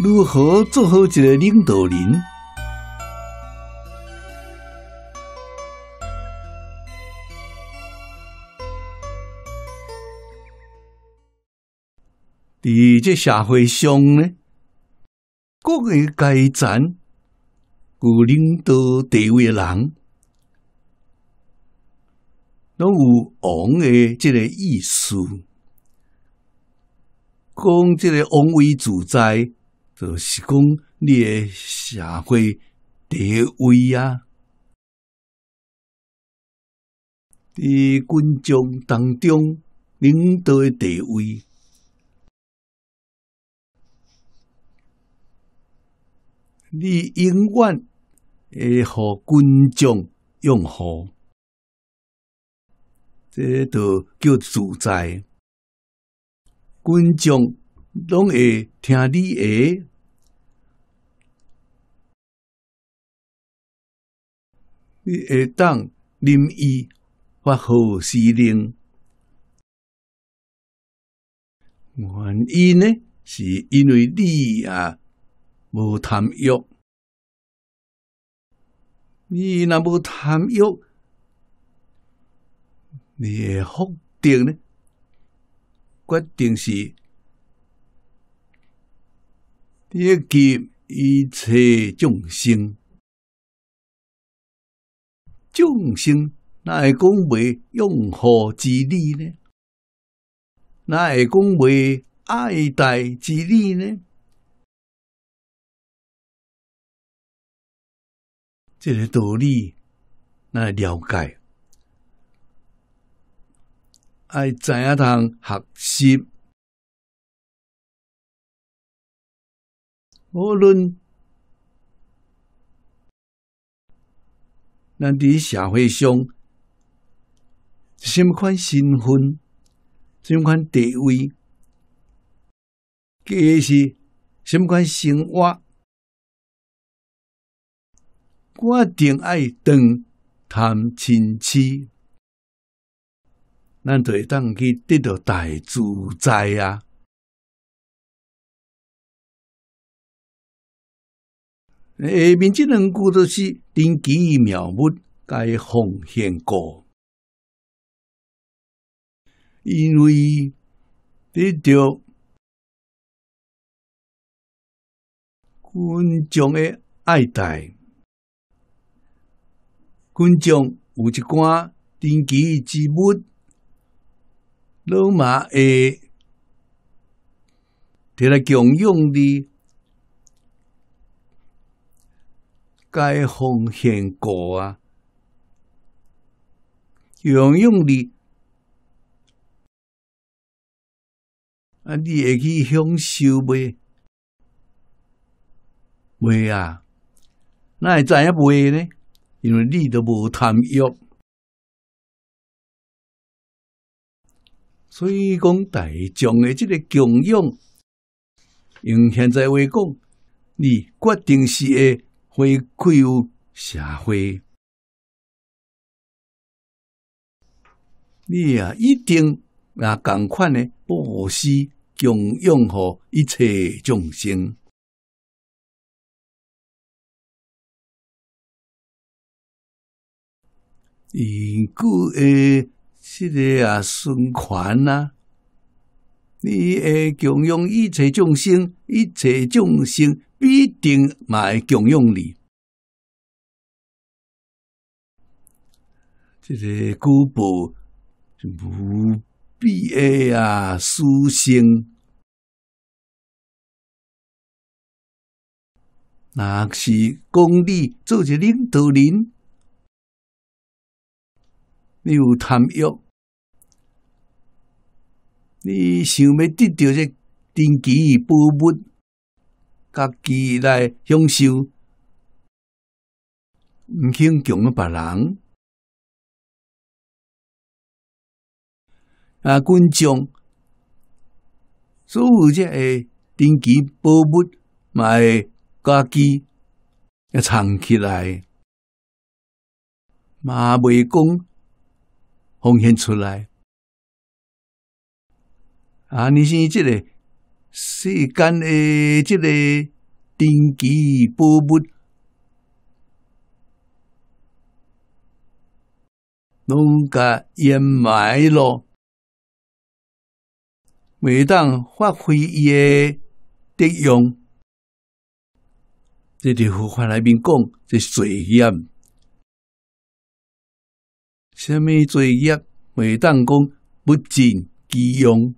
如何做好一个领导人？在这社会上呢，各个阶层、有领导地位的人，拢有王的这个意思，讲这个王位主宰。就是讲，你社会地位啊。在军长当中领导诶地位，你永远会和军众用好，这都叫主宰。军众拢会听你的。你会当任意发号施令，原因呢？是因为你啊无贪欲，你若无贪欲，你福德呢？决定是也给一切众生。众生哪会讲未用护之理呢？哪会讲未爱戴之理呢？这个道理，来了解，来怎样趟学习，无论。咱伫社会上，什么款身份，什么款地位，计是什么款生活，我定爱当谈亲戚，咱就会当去得到大自在啊！诶，面即两句的是顶级苗木，该奉献过，因为得到群众的爱戴。群众有一寡顶级之物，罗马诶，拿来供养的。该奉献过啊，供用你啊，你会去享受未？未啊，那会怎样未呢？因为你都无贪欲，所以讲大众的这个供养，用现在话讲，你决定是诶。回馈有社会，你呀一定啊赶快呢布施供养好一切众生。因故诶，这个啊循环呐，你诶供养一切众生，一切众生。必定买公用哩，就是古堡，无比必啊，舒心。是公力做只领导人，有贪欲，你想要得到这珍奇宝物？家己来享受，唔肯强了别人啊！军将所有这些顶级宝贝买家鸡要藏起来，嘛未讲奉献出来啊！你是即个。世间诶，即个顶奇宝物，拢甲掩埋咯。未当发挥伊诶德用，即伫佛法内面讲即水业，虾米罪业，每当讲不尽其用。